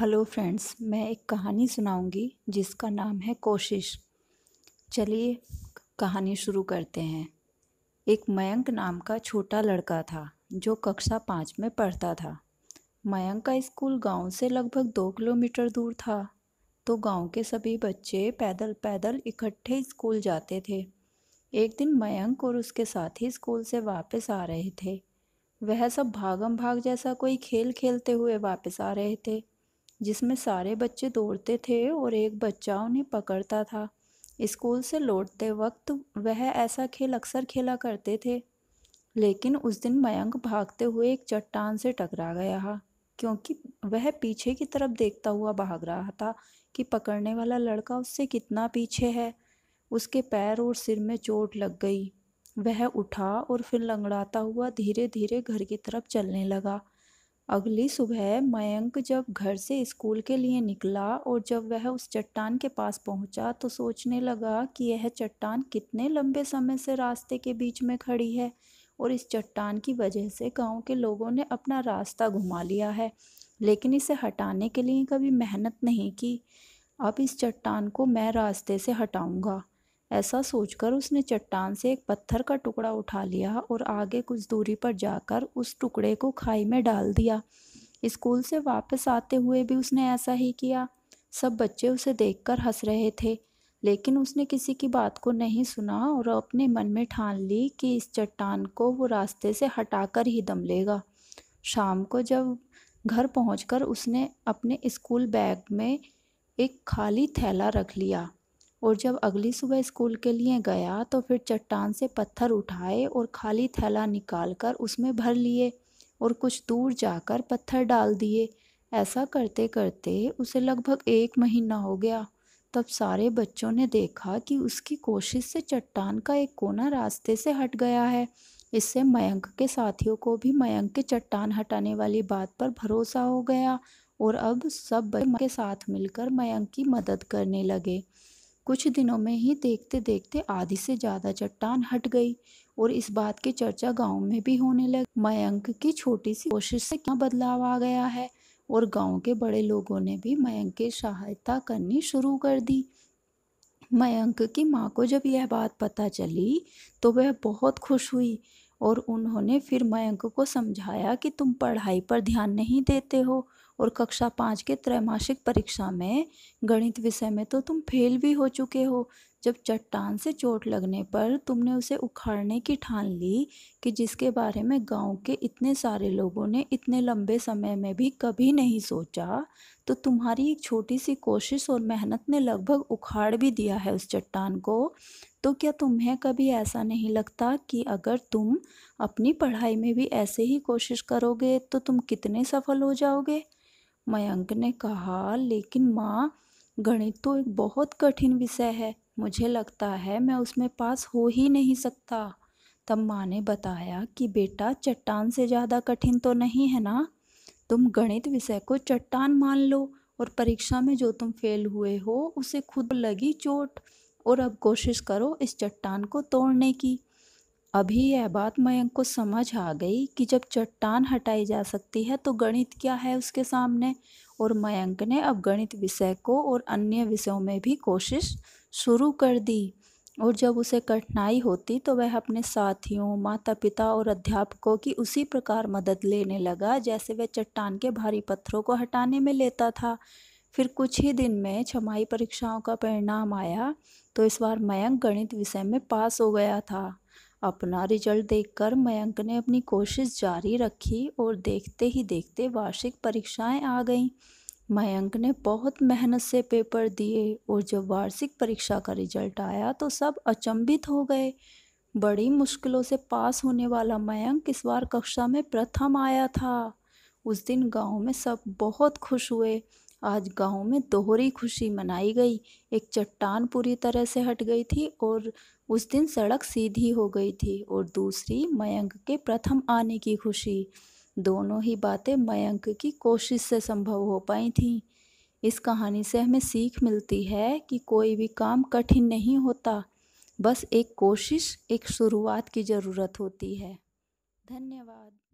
hello friends मैं एक कहानी सुनाऊंगी जिसका नाम है कोशिश चलिए कहानी शुरू करते हैं एक मयंक नाम का छोटा लड़का था जो कक्षा पाँच में पढ़ता था मयंक का स्कूल गांव से लगभग दो किलोमीटर दूर था तो गांव के सभी बच्चे पैदल पैदल इकट्ठे स्कूल जाते थे एक दिन मयंक और उसके साथी स्कूल से वापस आ रहे थे वह सब भागम भाग जैसा कोई खेल खेलते हुए वापस आ रहे थे जिसमें सारे बच्चे दौड़ते थे और एक बच्चा उन्हें पकड़ता था स्कूल से लौटते वक्त वह ऐसा खेल अक्सर खेला करते थे लेकिन उस दिन मयंक भागते हुए एक चट्टान से टकरा गया क्योंकि वह पीछे की तरफ देखता हुआ भाग रहा था कि पकड़ने वाला लड़का उससे कितना पीछे है उसके पैर और सिर में चोट लग गई वह उठा और फिर लंगड़ाता हुआ धीरे धीरे घर की तरफ चलने लगा अगली सुबह मयंक जब घर से स्कूल के लिए निकला और जब वह उस चट्टान के पास पहुंचा तो सोचने लगा कि यह चट्टान कितने लंबे समय से रास्ते के बीच में खड़ी है और इस चट्टान की वजह से गांव के लोगों ने अपना रास्ता घुमा लिया है लेकिन इसे हटाने के लिए कभी मेहनत नहीं की अब इस चट्टान को मैं रास्ते से हटाऊंगा ऐसा सोचकर उसने चट्टान से एक पत्थर का टुकड़ा उठा लिया और आगे कुछ दूरी पर जाकर उस टुकड़े को खाई में डाल दिया स्कूल से वापस आते हुए भी उसने ऐसा ही किया सब बच्चे उसे देखकर हंस रहे थे लेकिन उसने किसी की बात को नहीं सुना और अपने मन में ठान ली कि इस चट्टान को वो रास्ते से हटाकर ही दम लेगा शाम को जब घर पहुंचकर उसने अपने स्कूल बैग में एक खाली थैला रख लिया और जब अगली सुबह स्कूल के लिए गया तो फिर चट्टान से पत्थर उठाए और खाली थैला निकाल कर उसमें भर लिए और कुछ दूर जाकर पत्थर डाल दिए ऐसा करते करते उसे लगभग एक महीना हो गया तब सारे बच्चों ने देखा कि उसकी कोशिश से चट्टान का एक कोना रास्ते से हट गया है इससे मयंक के साथियों को भी मयंक के चट्टान हटाने वाली बात पर भरोसा हो गया और अब सब के साथ मिलकर मयंक की मदद करने लगे कुछ दिनों में ही देखते देखते आधी से ज़्यादा चट्टान हट गई और इस बात की चर्चा गांव में भी होने लगी मयंक की छोटी सी कोशिश से क्या बदलाव आ गया है और गांव के बड़े लोगों ने भी मयंक की सहायता करनी शुरू कर दी मयंक की माँ को जब यह बात पता चली तो वह बहुत खुश हुई और उन्होंने फिर मयंक को समझाया कि तुम पढ़ाई पर ध्यान नहीं देते हो और कक्षा पाँच के त्रैमासिक परीक्षा में गणित विषय में तो तुम फेल भी हो चुके हो जब चट्टान से चोट लगने पर तुमने उसे उखाड़ने की ठान ली कि जिसके बारे में गांव के इतने सारे लोगों ने इतने लंबे समय में भी कभी नहीं सोचा तो तुम्हारी एक छोटी सी कोशिश और मेहनत ने लगभग उखाड़ भी दिया है उस चट्टान को तो क्या तुम्हें कभी ऐसा नहीं लगता कि अगर तुम अपनी पढ़ाई में भी ऐसे ही कोशिश करोगे तो तुम कितने सफल हो जाओगे मयंक ने कहा लेकिन माँ गणित तो एक बहुत कठिन विषय है मुझे लगता है मैं उसमें पास हो ही नहीं सकता तब माँ ने बताया कि बेटा चट्टान से ज़्यादा कठिन तो नहीं है ना तुम गणित विषय को चट्टान मान लो और परीक्षा में जो तुम फेल हुए हो उसे खुद लगी चोट और अब कोशिश करो इस चट्टान को तोड़ने की अभी यह बात मयंक को समझ आ गई कि जब चट्टान हटाई जा सकती है तो गणित क्या है उसके सामने और मयंक ने अब गणित विषय को और अन्य विषयों में भी कोशिश शुरू कर दी और जब उसे कठिनाई होती तो वह अपने साथियों माता पिता और अध्यापकों की उसी प्रकार मदद लेने लगा जैसे वह चट्टान के भारी पत्थरों को हटाने में लेता था फिर कुछ ही दिन में छमाई परीक्षाओं का परिणाम आया तो इस बार मयंक गणित विषय में पास हो गया था अपना रिजल्ट देखकर मयंक ने अपनी कोशिश जारी रखी और देखते ही देखते वार्षिक परीक्षाएं आ गईं मयंक ने बहुत मेहनत से पेपर दिए और जब वार्षिक परीक्षा का रिजल्ट आया तो सब अचंभित हो गए बड़ी मुश्किलों से पास होने वाला मयंक इस बार कक्षा में प्रथम आया था उस दिन गांव में सब बहुत खुश हुए आज गांव में दोहरी खुशी मनाई गई एक चट्टान पूरी तरह से हट गई थी और उस दिन सड़क सीधी हो गई थी और दूसरी मयंक के प्रथम आने की खुशी दोनों ही बातें मयंक की कोशिश से संभव हो पाई थी इस कहानी से हमें सीख मिलती है कि कोई भी काम कठिन नहीं होता बस एक कोशिश एक शुरुआत की ज़रूरत होती है धन्यवाद